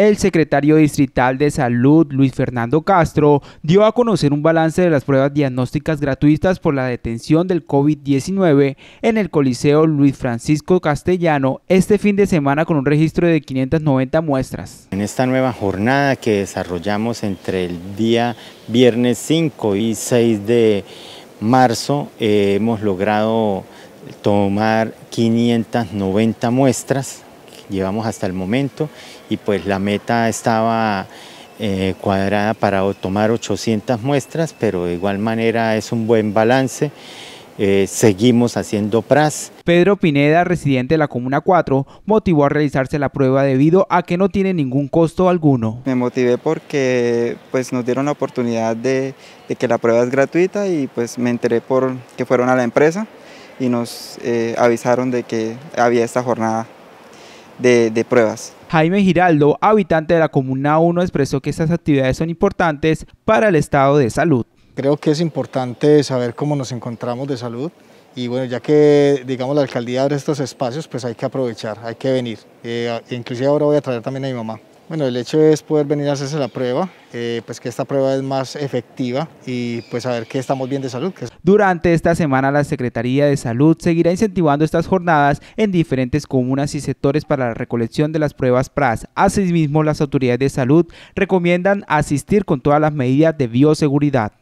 El secretario distrital de Salud, Luis Fernando Castro, dio a conocer un balance de las pruebas diagnósticas gratuitas por la detención del COVID-19 en el Coliseo Luis Francisco Castellano este fin de semana con un registro de 590 muestras. En esta nueva jornada que desarrollamos entre el día viernes 5 y 6 de marzo eh, hemos logrado tomar 590 muestras llevamos hasta el momento y pues la meta estaba eh, cuadrada para tomar 800 muestras, pero de igual manera es un buen balance. Eh, seguimos haciendo PRAS. Pedro Pineda, residente de la Comuna 4, motivó a realizarse la prueba debido a que no tiene ningún costo alguno. Me motivé porque pues, nos dieron la oportunidad de, que la prueba es gratuita y pues me enteré por que fueron a la empresa y nos eh, avisaron de que había esta jornada de, pruebas. Jaime Giraldo, habitante de la Comuna 1, expresó que estas actividades son importantes para el estado de salud. Creo que es importante saber cómo nos encontramos de salud y bueno, ya que digamos la alcaldía abre estos espacios, pues hay que aprovechar, hay que venir. Eh, inclusive ahora voy a traer también a mi mamá. Bueno, el hecho es poder venir a hacerse la prueba, eh, pues que esta prueba es más efectiva y pues ver que estamos bien de salud. Durante esta semana la Secretaría de Salud seguirá incentivando estas jornadas en diferentes comunas y sectores para la recolección de las pruebas PRAS. Asimismo, las autoridades de salud recomiendan asistir con todas las medidas de bioseguridad.